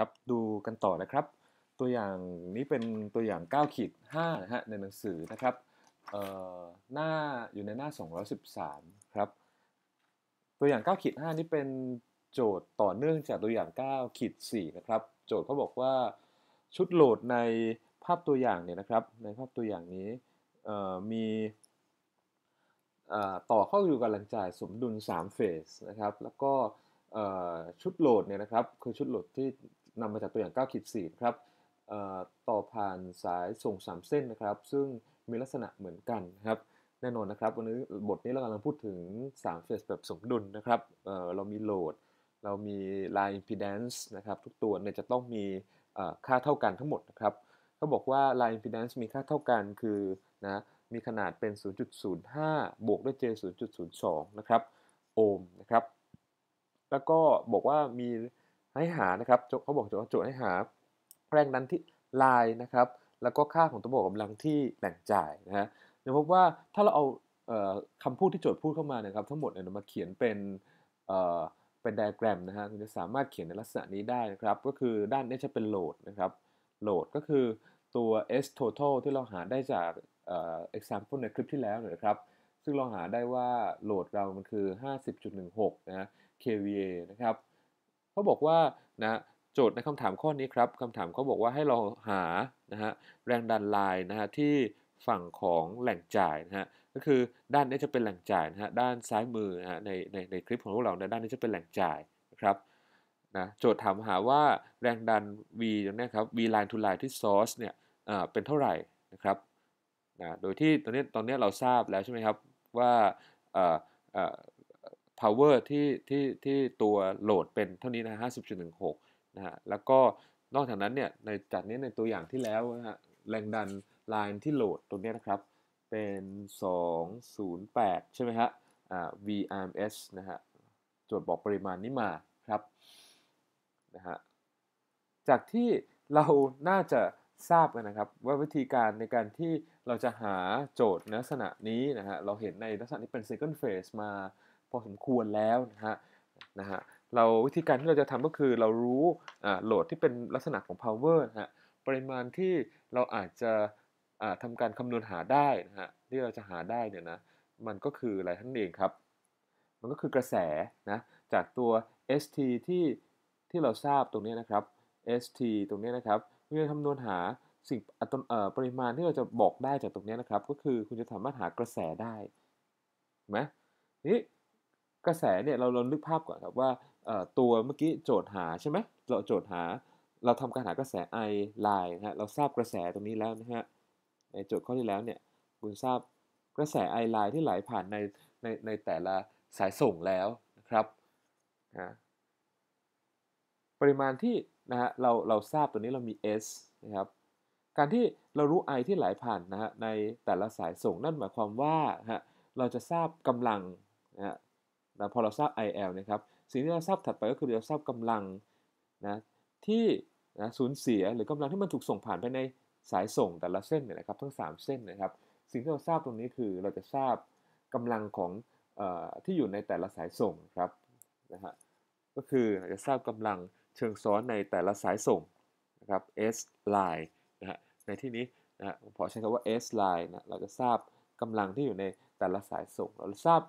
ครับดูกันต่อนะครับ ตัวอย่างนี้เป็นตัวอย่าง 9 ขีด 5 นะฮะ ในหนังสือนะครับหน้าอยู่ในหน้า 213 ครับ ตัวอย่าง 9 ขีด 5 นี้เป็นโจทย์ต่อเนื่องจากตัวอย่าง 9 ขีด 4 นะครับ โจทย์เขาบอกว่าชุดโหลดในภาพตัวอย่างเนี่ยนะครับ ในภาพตัวอย่างนี้มีต่อเข้าอยู่กับหลังจ่ายสมดุล3เฟสนะครับ แล้วก็ชุดโหลดเนี่ยนะครับคือชุดโหลดที่นำมาจากตัวอย่าง9ขีดสครับต่อผ่านสายส่ง 3 เส้นนะครับ ซึ่งมีลักษณะเหมือนกันนะครับ แน่นอนนะครับ วันนี้บทนี้เรากำลังพูดถึง3เฟสแบบสมดุลนะครับเเรามีโหลด เรามี line impedance นะครับ ทุกตัวเนี่ยจะต้องมีค่าเท่ากันทั้งหมดนะครับ เขาบอกว่า line impedance มีค่าเท่ากันคือนะมีขนาดเป็น 0.05 บวกด้วย j 0.02นะครับโอห์มนะครับแล้วก็บอกว่ามีให้หานะครับเขาบอกโจทย์ให้หาแรงดันที่ลายนะครับแล้วก็ค่าของตัวบวกกำลังที่แหล่งจ่ายนะฮะยวพบว่าถ้าเราเอาคำพูดที่โจทย์พูดเข้ามานะครับ ทั้งหมดเนี่ยมาเขียนเป็นเป็นไดอะแกรมนะฮะคุณจะสามารถเขียนในลักษณะนี้ได้นะครับ ก็คือด้านนี้จะเป็นโหลดนะครับโหลดก็คือตัว s total ที่เราหาได้จาก example ในคลิปที่แล้วนะครับซึ่งเราหาได้ว่าโหลดเรามันคือ 50.16นะ kVA นะครับเขาบอกว่านะโจทย์ในคำถามข้อนี้ครับคำถามเขาบอกว่าให้เราหานะฮะแรงดันลายนะฮะที่ฝั่งของแหล่งจ่ายนะฮะก็คือด้านนี้จะเป็นแหล่งจ่ายนะฮะด้านซ้ายมือนะฮะในในในคลิปของพวกเราในด้านนี้จะเป็นแหล่งจ่ายนะครับนะโจทย์ถามหาว่าแรงดัน v ตรงนี้ครับ v line to line ที่ source เนี่ยเป็นเท่าไหร่นะครับนะโดยที่ตอนนี้ตอนนี้เราทราบแล้ว ใช่ไหมครับว่าเวอร์ที่ที่ที่ตัวโหลดเป็นเท่านี้นะ50.16นะฮะแล้วก็นอกจากนั้นเนี่ยในจากนี้ในตัวอย่างที่แล้วนะฮะแรงดันไลน์ที่โหลดตรงนี้นะครับ เป็น 208ใช่ไหมฮะอ่า VRMS นะฮะจดบอกปริมาณนี้มาครับนะฮะจากที่เราน่าจะทราบกันนะครับ ว่าวิธีการในการที่เราจะหาโจทย์ลักษณะนี้นะฮะเราเห็นในลักษณะที่เป็น second phase มาพอสมควรแล้วนะฮะนะฮะเราวิธีการที่เราจะทำก็คือเรารู้โหลดที่เป็นลักษณะของ power นะฮะปริมาณที่เราอาจจะทำการคำนวณหาได้นะฮะที่เราจะหาได้เนี่ยนะมันก็คืออะไรท่านเองครับมันก็คือกระแสนะจากตัว st ที่ที่เราทราบตรงนี้นะครับ st ตรงนี้นะครับเมื่อคำนวณหาสิ่งปริมาณที่เราจะบอกได้จากตรงนี้นะครับก็คือคุณจะสามารถหากระแสได้ไหมนี่กระแสเนี่ยเราลองนึกภาพก่อนครับว่าตัวเมื่อกี้โจทย์หาใช่ไหมเราโจทย์หาเราทำการหากระแส i line นะฮะเราทราบกระแสตรงนี้แล้วนะฮะในโจทย์ข้อที่แล้วเนี่ยคุณทราบกระแส i line ที่ไหลผ่านในในในแต่ละสายส่งแล้วนะครับนะปริมาณที่นะฮะเราเราทราบตัวนี้เรามี s นะครับการที่เรารู้ i ที่ไหลผ่านนะฮะในแต่ละสายส่งนั่นหมายความว่าฮะเราจะทราบกำลังนะฮะนะพอเราทราบ IL นะครับสิ่งที่เราทราบถัดไปก็คือเราทราบกำลังนะที่นะสูญเสียหรือกำลังที่มันถูกส่งผ่านไปในสายส่งแต่ละเส้นเนี่ยนะครับทั้ง 3 เส้นนะครับสิ่งที่เราทราบตรงนี้คือเราจะทราบกำลังของออที่อยู่ในแต่ละสายส่งครับนะฮะก็คือเราจะทราบกำลังเชิงซ้อนในแต่ละสายส่งนะครับ S line นะฮะในที่นี้นะพอใช้คำว่า S line นะเราจะทราบกำลังที่อยู่ในแต่ละสายส่งเราทราบ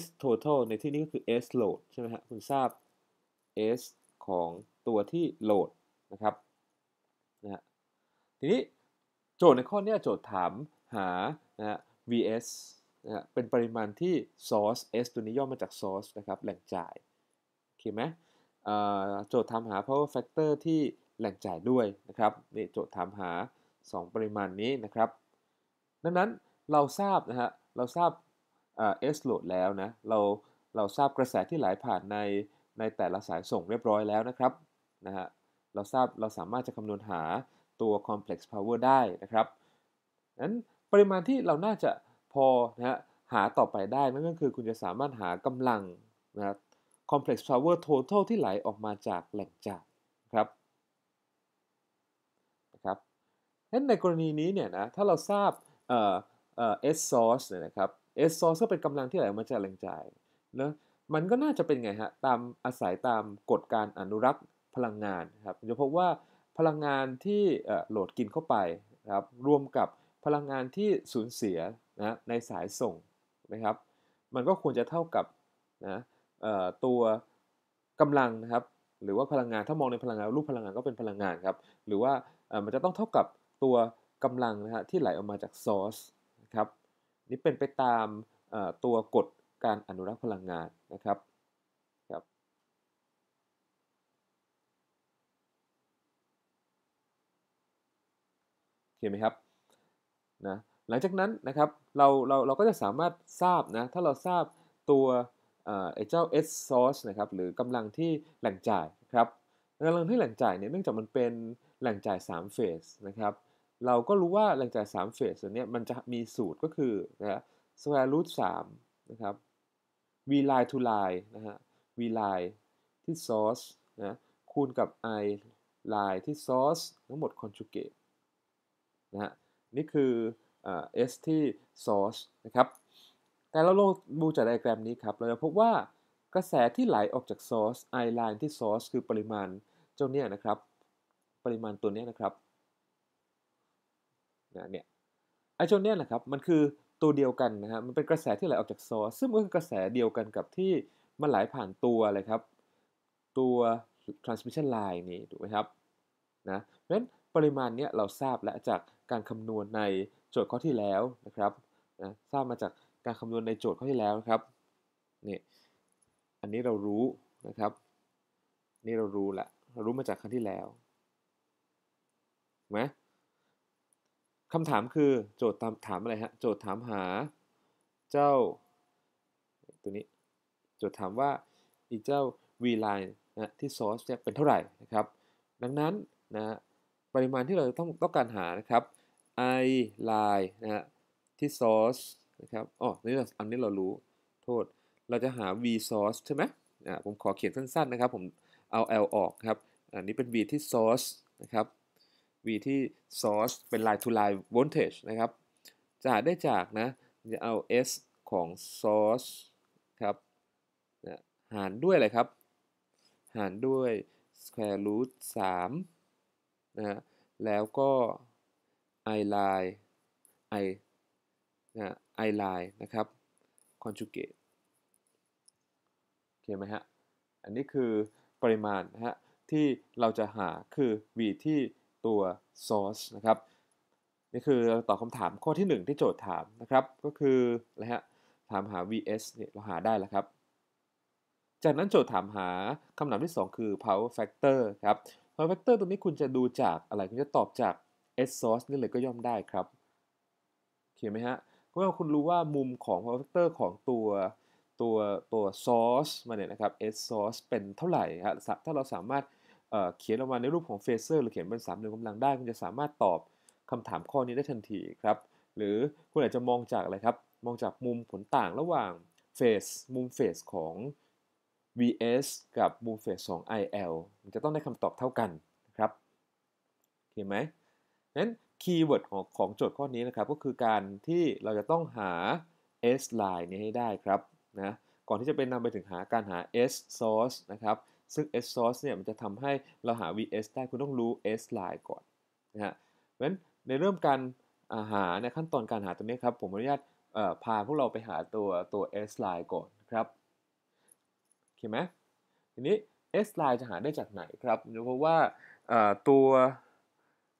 s total ในที่นี้ก็คือ s load ใช่ไหมฮะคุณทราบ s ของตัวที่ load นะครับนะฮะทีนี้ โจทย์ในข้อนี้โจทย์ถามหานะฮะ vs นะฮะเป็นปริมาณที่ source s ตัวนี้ย่อมาจาก source นะครับแหล่งจ่ายโอเคไหมโจทย์ถามหา power factor ที่แหล่งจ่ายด้วยนะครับนี่โจทย์ถามหา 2 ปริมาณนี้นะครับดังนั้นเราทราบนะฮะเราทราบเอสโหลดแล้วนะเราเราทราบกระแสที่ไหลผ่านในในแต่ละสายส่งเรียบร้อยแล้วนะครับ นะฮะ เราทราบ เราสามารถจะคำนวณหาตัว complex power ได้นะครับนั้นปริมาณที่เราน่าจะพอนะฮะหาต่อไปได้ นั่นก็คือคุณจะสามารถหากำลังนะค complex power total ที่ไหลออกมาจากแหล่งจากครับนะครับนั้นในกรณีนี้เนี่ยนะ ถ้าเราทราบเอ่อเอ่อ S source เนี่ยนะครับเอสซอสก็เป็นกำลังที่ไหลออกมาจากแหล่งจ่ายนะมันก็น่าจะเป็นไงฮะตามอาศัยตามกฎการอนุรักษ์พลังงานครับจะพบว่าพลังงานที่โหลดกินเข้าไปครับ รวมกับพลังงานที่สูญเสียนะในสายส่งนะครับ มันก็ควรจะเท่ากับนะตัวกำลังนะครับหรือว่าพลังงานถ้ามองในพลังงานรูปพลังงานก็เป็นพลังงานครับ หรือว่ามันจะต้องเท่ากับตัวกำลังนะฮะที่ไหลออกมาจากซอสครับนี่เป็นไปตามตัวกฎการอนุรักษ์พลังงานนะครับครับเอเคไหมครับ นะ หลังจากนั้นนะครับเราเราเราก็จะสามารถทราบนะ ถ้าเราทราบตัวไอ้เจ้า S source นะครับ หรือกำลังที่แหล่งจ่ายครับกำลังที่แหล่งจ่ายเนี่ยเนื่องจากมันเป็นแหล่งจ่าย3เฟสนะครับเราก็รู้ว่าหลังจาก3เฟสวนี้มันจะมีสูตรก็คือนะฮะ square root 3นะครับ v line to line นะฮะ v line ที่ source นะคูณกับ i line ที่ source ทั้งหมด conjugate นะฮะนี่คืออ s ที่ source นะครับ แต่เราลงดูจากไดอะแกรมนี้ครับเราจะพบว่ากระแสที่ไหลออกจาก source i line ที่ source คือปริมาณเจ้าเนี้ยนะครับ ปริมาณตัวเนี้ยนะครับนะเนี่ยไอเจ้าเนี่ยแหละครับมันคือตัวเดียวกันนะฮะมันเป็นกระแสที่ไหลออกจากซอซึ่งมันคือกระแสเดียวกันกับที่มันไหลผ่านตัวอะไรครับ ตัว transmission line นี้ถูกไหมครับนะเพราะฉะนั้นปริมาณเนี้ยเราทราบและจากการคำนวณในโจทย์ข้อที่แล้วนะครับนะทราบมาจากการคำนวณในโจทย์ข้อที่แล้วครับนี่อันนี้เรารู้นะครับนี่เรารู้ละเรารู้มาจากครั้งที่แล้วไหมคำถามคือโจทย์ถามอะไรฮะโจทย์ถามหาเจ้า ตัวนี้โจทย์ถามว่าอีเจ้า vline นะที่ source เนี่ยเป็นเท่าไหร่นะครับ ดังนั้นนะปริมาณที่เราต้องต้องการหานะครับ i line นะที่ source นะครับอ๋อนี่อันนี้เรารู้โทษเราจะหา v source ใช่ไหมอ่าผมขอเขียนสั้น ๆนะครับผมเอา l ออกครับอันนี้เป็น v ที่ source นะครับ v ที่ source เป็น line to line voltage นะครับ จะหาได้จากนะจะเอา s ของ source ครับหารด้วยอะไรครับ หารด้วย square root 3นะฮะแล้วก็ i line i นะ i line นะครับ conjugate โอเคไหมฮะ อันนี้คือปริมาณนะฮะที่เราจะหาคือ v ที่ตัว source นะครับ นี่คือเราตอบคำถามข้อที่ 1 ที่โจทย์ถามนะครับ ก็คืออะไรฮะถามหา vs เนี่ยเราหาได้แล้วครับ จากนั้นโจทย์ถามหาคำนามที่ 2 คือ power factor ครับ power factor ตัวนี้คุณจะดูจากอะไร คุณจะตอบจาก s source นี่เลยก็ย่อมได้ครับเขียนไหมฮะก็คุณรู้ว่ามุมของ power factor ของตัวตัวตัว source มาเนี่ยนะครับ s source เป็นเท่าไหร่ฮะถ้าเราสามารถเขียนออกมาในรูปของเฟเซอร์หรือเขียนเป็นสามเหลี่ยมกำลังได้คุณจะสามารถตอบคำถามข้อนี้ได้ทันทีครับ หรือคุณอาจจะมองจากอะไรครับ มองจากมุมผลต่างระหว่างเฟสมุมเฟสของ vs กับมุมเฟสของ il มันจะต้องได้คำตอบเท่ากันนะครับเห็นไหมนั้นคีย์เวิร์ดของของโจทย์ข้อนี้นะครับ ก็คือการที่เราจะต้องหา s line นี้ให้ได้ครับนะก่อนที่จะเป็นนำไปถึงหาการหา s source นะครับซึ่ง S source เนี่ยมันจะทำให้เราหา vs ได้ คุณต้องรู้ S line ก่อนนะฮะเพราะฉะนั้นในเริ่มการาหาในขั้นตอนการหาตัวนี้ครับ ผมอนุญาตพาพวกเราไปหาตัวตัว S line ก่อนครับโอเคไหมทีนี้ S line จะหาได้จากไหนครับเพราะว่าตัว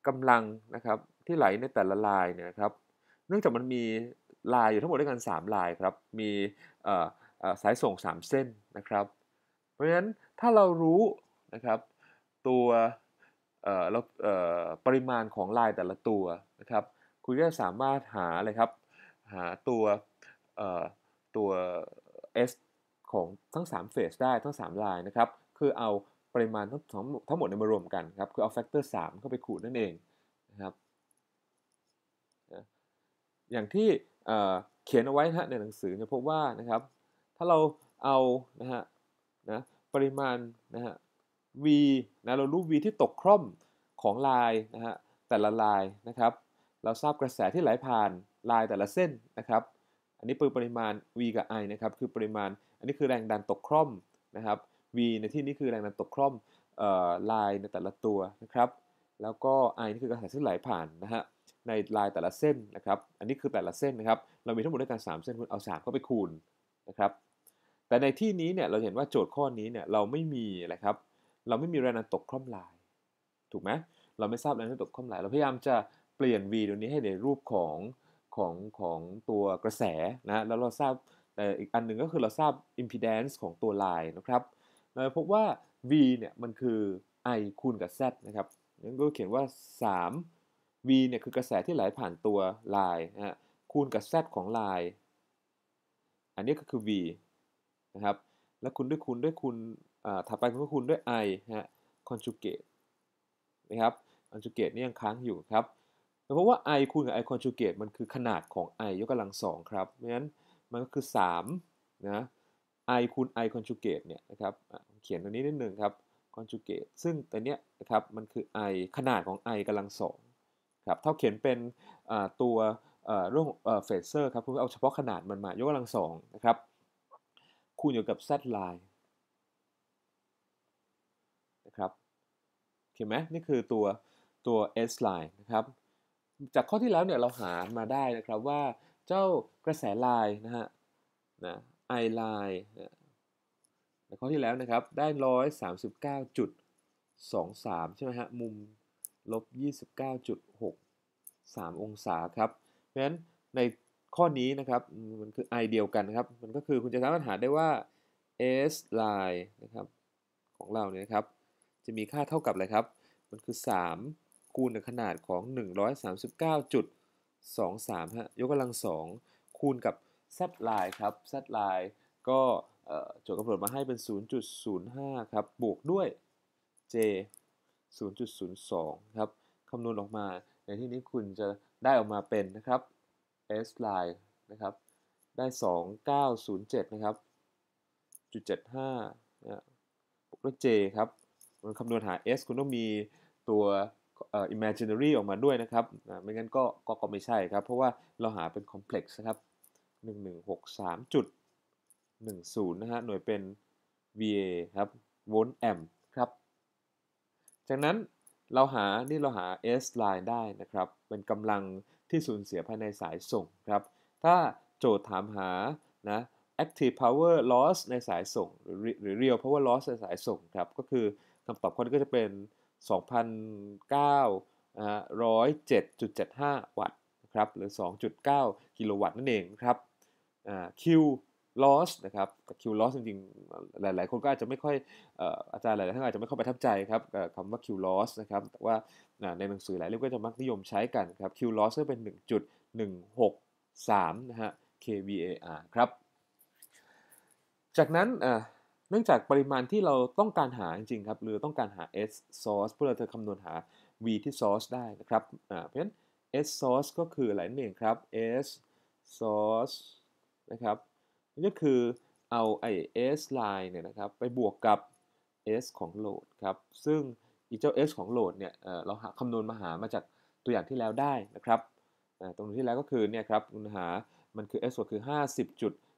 กำลังนะครับที่ไหลในแต่ละลายเนี่ยครับเนื่องจากมันมีลายอยู่ทั้งหมดด้วยกัน 3 ลายครับมีสายส่ง 3 เส้นนะครับเพราะฉะนั้นถ้าเรารู้นะครับตัวเอ่อเราเอ่อปริมาณของลายแต่ละตัวนะครับคุณก็สามารถหาอะไรครับหาตัวเอ่อตัว S ของทั้ง3เฟสได้ทั้ง 3 ลายนะครับ คือเอาปริมาณทั้งทั้งหมดมารวมกันครับคือเอาแฟกเตอร์3เข้าไปคูณนั่นเองนะครับอย่างที่เขียนเอาไว้นะในหนังสือจะพบว่านะครับ ถ้าเราเอานะฮะนะปริมาณนะฮะ v นะ เรารู้ v ที่ตกคร่อมของลายนะฮะแต่ละลายนะครับ เราทราบกระแสที่ไหลผ่านลายแต่ละเส้นนะครับ อันนี้เป็นปริมาณ v กับ i นะครับ คือปริมาณ อันนี้คือแรงดันตกคร่อมนะครับ v ในที่นี้คือแรงดันตกคร่อมลายในแต่ละตัวนะครับ แล้วก็ i นี่คือกระแสที่ไหลผ่านนะฮะในลายแต่ละเส้นนะครับ อันนี้คือแต่ละเส้นนะครับ เรามีทั้งหมดด้วยกัน 3 เส้นคุณเอา3เข้าไปคูณนะครับแต่ในที่นี้เนี่ยเราเห็นว่าโจทย์ข้อนี้เนี่ยเราไม่มีอะไรครับ เราไม่มีแรงดันตกคล่อมลาย ถูกไหม เราไม่ทราบแรงดันตกคล่อมลาย เราพยายามจะเปลี่ยน v ตัวนี้ให้ในรูปของของของตัวกระแสนะ แล้วเราทราบแต่อีกอันหนึ่งก็คือเราทราบ impedance ของตัวลายนะครับ เราพบว่า v เนี่ยมันคือ i คูณกับ z นะครับนั่นก็เขียนว่า 3 v เนี่ยคือกระแสที่ไหลผ่านตัวลายนะคูณกับ z ของลาย อันนี้ก็คือ v นะครับแล้วคุณด้วยคุณด้วยคุณถัดไปคุณด้วยคุณด้วย i ฮะ conjugate นะครับ conjugate นี่ยังค้างอยู่ครับเพราะว่า i คูณกับ i conjugate มันคือขนาดของ i ยกกำลังสองครับเพราะฉะนั้นมันก็คือ3นะ i คูณ i conjugate เนี่ยนะครับเขียนตรงนี้นิดหนึ่งครับ conjugate ซึ่งตัวเนี้ยนะครับมันคือ i ขนาดของ i กำลังสองครับเท่าเขียนเป็นตัวเรื่องเฟสเซอร์ครับคุณเอาเฉพาะขนาดมันมายกกำลังสองนะครับคูณอยู่กับ z line นะครับเห็นไหมนี่คือตัวตัว s line นะครับ จากข้อที่แล้วเนี่ยเราหามาได้นะครับว่าเจ้ากระแสลายนะฮะนะ i line ในข้อที่แล้วนะครับได้ร้้อยสสสาามิบเกจุดองสามใช่ไหมฮะมุมลบยี่สิบเก้าจุดหกสามองศาครับ เพราะฉะนั้นในข้อนี้นะครับมันคือไอเดียวกันนะครับมันก็คือคุณจะสามารถหาได้ว่า s line นะครับของเราเนี่ยนะครับจะมีค่าเท่ากับอะไรครับ มันคือ 3 คูณขนาดของ 139.23ฮะยกกำลัง 2 คูณกับ z line ครับ z line ก็โจทย์กำหนดมาให้เป็น 0.05ครับบวกด้วย j 0.02ครับคำนวณออกมาในที่นี้คุณจะได้ออกมาเป็นนะครับ S line นะครับ ได้ 2907 นะครับจุดเจ็ดห้านะบวกด้วย J ครับ มันคำนวณหา S คุณต้องมีตัว imaginary ออกมาด้วยนะครับนะไม่งั้นก็ก็ ก็ไม่ใช่ครับ เพราะว่าเราหาเป็น complex นะครับ1163.10นะฮะ หน่วยเป็น VA ครับ volt amp ครับ จากนั้นเราหา นี่เราหา S line ได้นะครับ เป็นกำลังที่สูญเสียภายในสายส่งครับ ถ้าโจทย์ถามหานะ active power loss ในสายส่ง หรือ real power loss ในสายส่งครับ ก็คือคำตอบข้อนี้ก็จะเป็น2 9 0 7 7 5 วัตต์ครับ หรือ 2.9 กิโลวัตต์นั่นเองครับ Q loss นะครับกับ Q loss จริง ๆ หลาย ๆ คนก็อาจจะไม่ค่อยอาจารย์หลายๆท่านอาจจะไม่ค่อยประทับใจครับคำว่าคิวลอสนะครับแต่ว่าในหนังสือหลายเล่มก็จะมักนิยมใช้กันครับคิวลอสก็เป็น 1.163นะฮะ kVAR ครับ จากนั้นเนื่องจากปริมาณที่เราต้องการหาจริง ๆ ครับ หรือต้องการหา S source เพื่อเราจะคำนวณหา v ที่ source ได้นะครับเพราะฉะนั้น S source ก็คืออะไรนั่นเองครับ S source นะครับนั่นก็คือเอาไอเอสไลน์เนี่ยนะครับ ไปบวกกับ s ของโหลดครับ ซึ่งอีเจ้า s ของโหลดเนี่ยเราหาคำนวณมาหามาจากตัวอย่างที่แล้วได้นะครับ ตรงที่แล้วก็คือเนี่ยครับคุณหา มันคือ s ส่วนคือ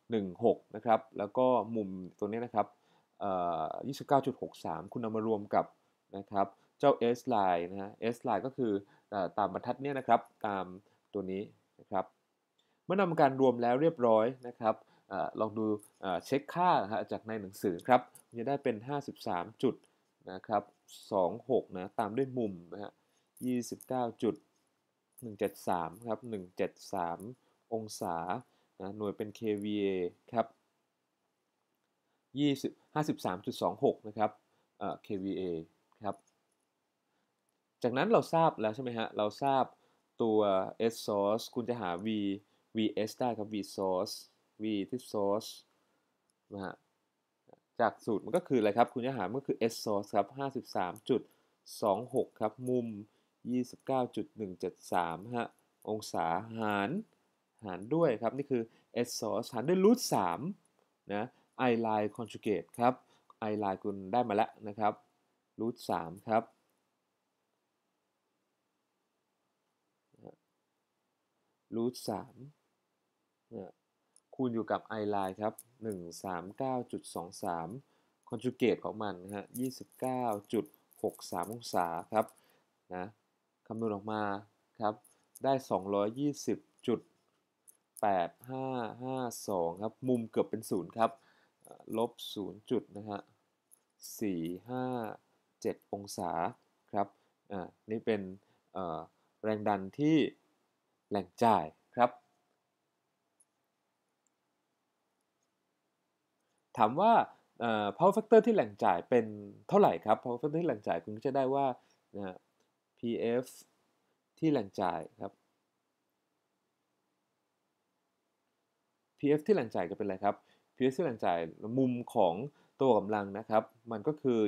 50.16 นะครับ แล้วก็มุมตัวนี้นะครับ29.63 คุณนำมารวมกับนะครับเจ้า s line นะฮะ s line ก็คือตามบรรทัดเนี่ยนะครับตามตัวนี้นะครับ เมื่อนำการรวมแล้วเรียบร้อยนะครับลองดูเช็คค่าจากในหนังสือครับจะได้เป็น 53จุดนะครับ26นะ ตามด้วยมุมนะฮะ29จุด173ครับ173 องศานะ หน่วยเป็น kVA ครับ20 53.26นะครับ kVA ครับ จากนั้นเราทราบแล้วใช่ไหมฮะ เราทราบตัว s source คุณจะหา v vs ได้ครับ v source v ที่โซ u r c นะฮะจากสูตรมันก็คืออะไรครับ คุณจะหารก็คือ s source ครับ 53.26 ครับ มุม 29.173ฮะองศาหารหารด้วยครับ นี่คือ s source หารด้วยรูท3นะ i line conjugate ครับ i line คุณได้มาแล้วนะครับรูท3ครับรูทสาเนี่ยคูณอยู่กับ i line ครับ 139.23คอนจูเกตของมันนะฮะ29.63 องศาครับนะคำนวณออกมาครับได้ 220.8552 ครับมุมเกือบเป็นศูนย์ครับลบศูนย์จุดนะฮะสี่ห้าเจ็ดองศาครับอ่านี่เป็นแรงดันที่แรงจ่ายครับถามว่า power factor ที่แหล่งจ่ายเป็นเท่าไหร่ครับ power factor ที่แหล่งจ่ายคุณก็จะได้ว่า pf ที่แหล่งจ่ายครับ pf ที่แหล่งจ่ายก็เป็นอะไรครับ pf ที่แหล่งจ่ายมุมของตัวกำลังนะครับ มันก็คือ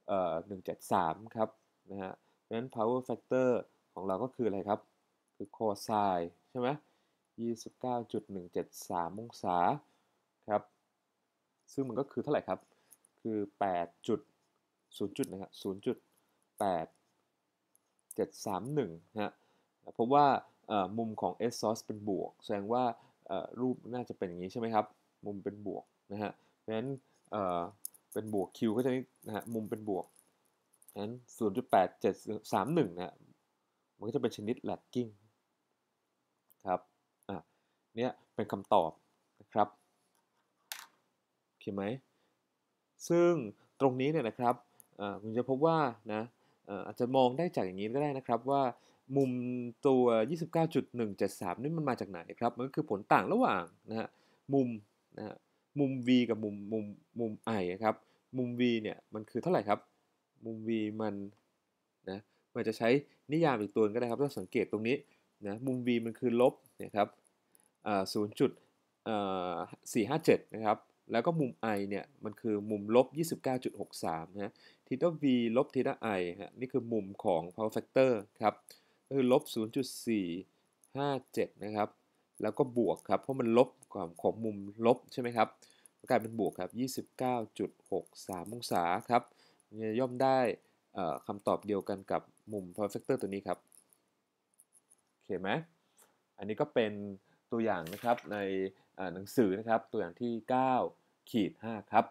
29.173 ครับนะฮะดังนั้น power factor ของเราก็คืออะไรครับคือ cosine ใช่ไหม29.173องศาครับซึ่งมันก็คือเท่าไหร่ครับ คือ8จุด0จุดนะครับ0จุด8 731ฮะพบว่ามุมของ S source เป็นบวกแสดงว่ารูปน่าจะเป็นอย่างนี้ใช่ไหมครับ มุมเป็นบวก นะฮะเพราะฉะนั้นเป็นบวก Q ก็จะนี่นะฮะมุมเป็นบวกนั้น 0.8731นะมันก็จะเป็นชนิด lagging ครับอ่ะเนี่ยเป็นคำตอบช่ไหมซึ่งตรงนี้เนี่ยนะครับคุณจะพบว่านะอาจจะมองได้จากอย่างนี้ก็ได้นะครับว่ามุมตัว 29.173นี่มันมาจากไหนครับ มันคือผลต่างระหว่างนะฮะมุมนะฮะมุม v กับมุมมุมมุม i ครับ มุม v เนี่ยมันคือเท่าไหร่ครับ มุม v มันนะมันจะใช้นิยามอีกตัวก็ได้ครับถ้าสังเกตตรงนี้นะมุม v มันคือลบนะครับศูนย์จุดสี่ห้าเจ็ดนะครับแล้วก็มุม i เนี่ย มันคือมุมลบ29.63นะทีต้า v ลบทีต้า i ฮะนี่คือมุมของ power factor ครับก็คือลบ 0.457นะครับ แล้วก็บวกครับ เพราะมันลบของของมุมลบใช่ไหมครับกลายเป็นบวกครับ 29.63องศาครับย่อมได้คำตอบเดียวกันกับมุม power factor ตัวนี้ครับ โอเคไหมอันนี้ก็เป็นตัวอย่างนะครับ ในหนังสือนะครับตัวอย่างที่9ขีด5 ครับ